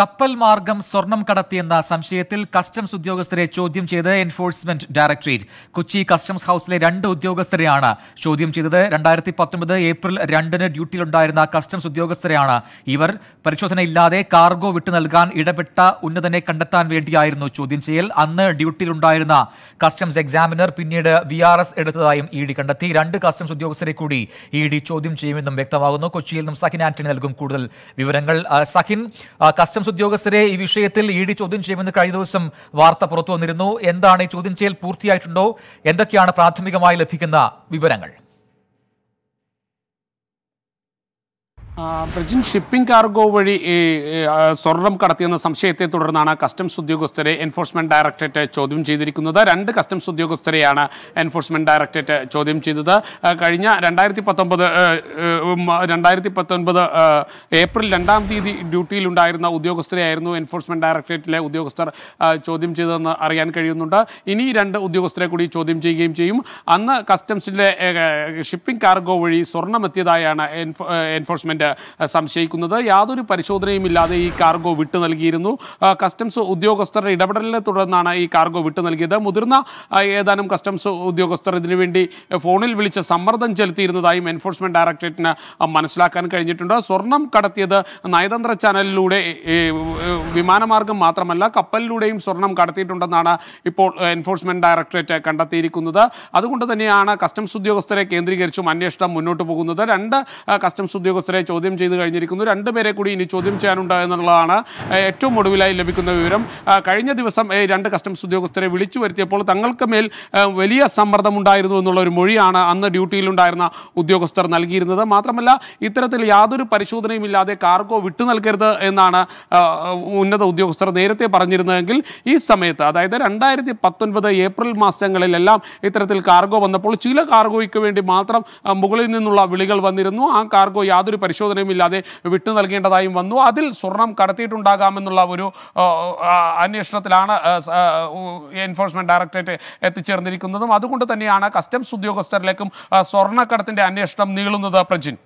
കപ്പൽ മാർഗം സ്വർണം കടത്തിയെന്ന സംശയത്തിൽ കസ്റ്റംസ് ഉദ്യോഗസ്ഥരെ ചോദ്യം ചെയ്ത് എൻഫോഴ്സ്മെന്റ് ഡയറക്ടറേറ്റ് കൊച്ചി കസ്റ്റംസ് ഹൌസിലെ രണ്ട് ഉദ്യോഗസ്ഥരെയാണ് ചോദ്യം ചെയ്തത് രണ്ടായിരത്തി പത്തൊമ്പത് ഏപ്രിൽ രണ്ടിന് ഡ്യൂട്ടിയിലുണ്ടായിരുന്ന കസ്റ്റംസ് ഉദ്യോഗസ്ഥരെയാണ് ഇവർ പരിശോധനയില്ലാതെ കാർഗോ വിട്ടു നൽകാൻ ഇടപെട്ട ഉന്നതനെ കണ്ടെത്താൻ വേണ്ടിയായിരുന്നു ചോദ്യം ചെയ്യൽ അന്ന് ഡ്യൂട്ടിയിലുണ്ടായിരുന്ന കസ്റ്റംസ് എക്സാമിനർ പിന്നീട് വി ആർ എസ് എടുത്തതായും ഇ ഡി കണ്ടെത്തി രണ്ട് കസ്റ്റംസ് ഉദ്യോഗസ്ഥരെ കൂടി ഇ ഡി ചോദ്യം ചെയ്യുമെന്നും വ്യക്തമാകുന്നു കൊച്ചിയിൽ നിന്നും സഹിൻ ആന്റണി നൽകും കൂടുതൽ വിവരങ്ങൾ സഹിൻ കസ്റ്റംസ് വിജിലൻസ് ഉദ്യോഗസ്ഥരെ ഈ വിഷയത്തിൽ ഇ ഡി ചോദ്യം ചെയ്യുമെന്ന് കഴിഞ്ഞ ദിവസം വാർത്ത പുറത്തു വന്നിരുന്നു എന്താണ് ഈ ചോദ്യം ചെയ്യൽ പൂർത്തിയായിട്ടുണ്ടോ എന്തൊക്കെയാണ് പ്രാഥമികമായി ലഭിക്കുന്ന വിവരങ്ങൾ ബ്രിജിൻ ഷിപ്പിംഗ് കാർഗോ വഴി സ്വർണം കടത്തിയെന്ന സംശയത്തെ തുടർന്നാണ് കസ്റ്റംസ് ഉദ്യോഗസ്ഥരെ എൻഫോഴ്സ്മെന്റ് ഡയറക്ടറേറ്റ് ചോദ്യം ചെയ്തിരിക്കുന്നത് രണ്ട് കസ്റ്റംസ് ഉദ്യോഗസ്ഥരെയാണ് എൻഫോഴ്സ്മെന്റ് ഡയറക്ടറേറ്റ് ചോദ്യം ചെയ്തത് കഴിഞ്ഞ രണ്ടായിരത്തി പത്തൊമ്പത് രണ്ടായിരത്തി പത്തൊൻപത് ഏപ്രിൽ രണ്ടാം തീയതി ഡ്യൂട്ടിയിലുണ്ടായിരുന്ന ഉദ്യോഗസ്ഥരെയായിരുന്നു എൻഫോഴ്സ്മെന്റ് ഡയറക്ടറേറ്റിലെ ഉദ്യോഗസ്ഥർ ചോദ്യം ചെയ്തതെന്ന് അറിയാൻ കഴിയുന്നുണ്ട് ഇനി രണ്ട് ഉദ്യോഗസ്ഥരെ കൂടി ചോദ്യം ചെയ്യുകയും ചെയ്യും അന്ന് കസ്റ്റംസിലെ ഷിപ്പിംഗ് കാർഗോ വഴി സ്വർണ്ണമെത്തിയതായാണ് എൻഫോഴ്സ്മെന്റ് പോലീസായിട്ട് സംശയിക്കുന്നത് യാതൊരു ഇല്ലാതെ ഈ കാർഗോ വിട്ടു നൽകിയിരുന്നു കസ്റ്റംസ് ഉദ്യോഗസ്ഥരുടെ ഇടപെടലിനെ തുടർന്നാണ് ഈ കാർഗോ വിട്ടു നൽകിയത് മുതിർന്ന ഏതാനും കസ്റ്റംസ് ഉദ്യോഗസ്ഥർ ഇതിനുവേണ്ടി ഫോണിൽ വിളിച്ച് സമ്മർദ്ദം ചെലുത്തിയിരുന്നതായും എൻഫോഴ്സ്മെന്റ് ഡയറക്ടറേറ്റിന് മനസ്സിലാക്കാൻ കഴിഞ്ഞിട്ടുണ്ട് സ്വർണം കടത്തിയത് നയതന്ത്ര ചാനലിലൂടെ വിമാനമാർഗം മാത്രമല്ല കപ്പലിലൂടെയും സ്വർണം കടത്തിയിട്ടുണ്ടെന്നാണ് ഇപ്പോൾ എൻഫോഴ്സ്മെന്റ് ഡയറക്ടറേറ്റ് കണ്ടെത്തിയിരിക്കുന്നത് അതുകൊണ്ട് തന്നെയാണ് കസ്റ്റംസ് ഉദ്യോഗസ്ഥരെ കേന്ദ്രീകരിച്ചും അന്വേഷണം മുന്നോട്ട് പോകുന്നത് രണ്ട് കസ്റ്റംസ് ഉദ്യോഗസ്ഥരെ ചോദ്യം ചെയ്ത് കഴിഞ്ഞിരിക്കുന്നു രണ്ടുപേരെ കൂടി ഇനി ചോദ്യം ചെയ്യാനുണ്ടായെന്നുള്ളതാണ് ഏറ്റവും ഒടുവിലായി ലഭിക്കുന്ന വിവരം കഴിഞ്ഞ ദിവസം രണ്ട് കസ്റ്റംസ് ഉദ്യോഗസ്ഥരെ വിളിച്ചു വരുത്തിയപ്പോൾ തങ്ങൾക്ക് മേൽ വലിയ ഉണ്ടായിരുന്നു എന്നുള്ള ഒരു മൊഴിയാണ് അന്ന് ഡ്യൂട്ടിയിലുണ്ടായിരുന്ന ഉദ്യോഗസ്ഥർ നൽകിയിരുന്നത് മാത്രമല്ല ഇത്തരത്തിൽ യാതൊരു പരിശോധനയും ഇല്ലാതെ കാർഗോ വിട്ടു നൽകരുത് എന്നാണ് ഉന്നത ഉദ്യോഗസ്ഥർ നേരത്തെ പറഞ്ഞിരുന്നതെങ്കിൽ ഈ സമയത്ത് അതായത് രണ്ടായിരത്തി പത്തൊൻപത് ഏപ്രിൽ മാസങ്ങളിലെല്ലാം ഇത്തരത്തിൽ കാർഗോ വന്നപ്പോൾ ചില കാർഗോയ്ക്ക് വേണ്ടി മാത്രം മുകളിൽ നിന്നുള്ള വിളികൾ വന്നിരുന്നു ആ കാർഗോ യാതൊരു പരിശോധന ഇല്ലാതെ വിട്ടു നൽകേണ്ടതായും വന്നു അതിൽ സ്വർണം കടത്തിയിട്ടുണ്ടാകാമെന്നുള്ള ഒരു അന്വേഷണത്തിലാണ് എൻഫോഴ്സ്മെൻറ്റ് ഡയറക്ടറേറ്റ് എത്തിച്ചേർന്നിരിക്കുന്നതും അതുകൊണ്ട് തന്നെയാണ് കസ്റ്റംസ് ഉദ്യോഗസ്ഥരിലേക്കും സ്വർണ്ണക്കടത്തിൻ്റെ അന്വേഷണം നീളുന്നത് പ്രജിൻ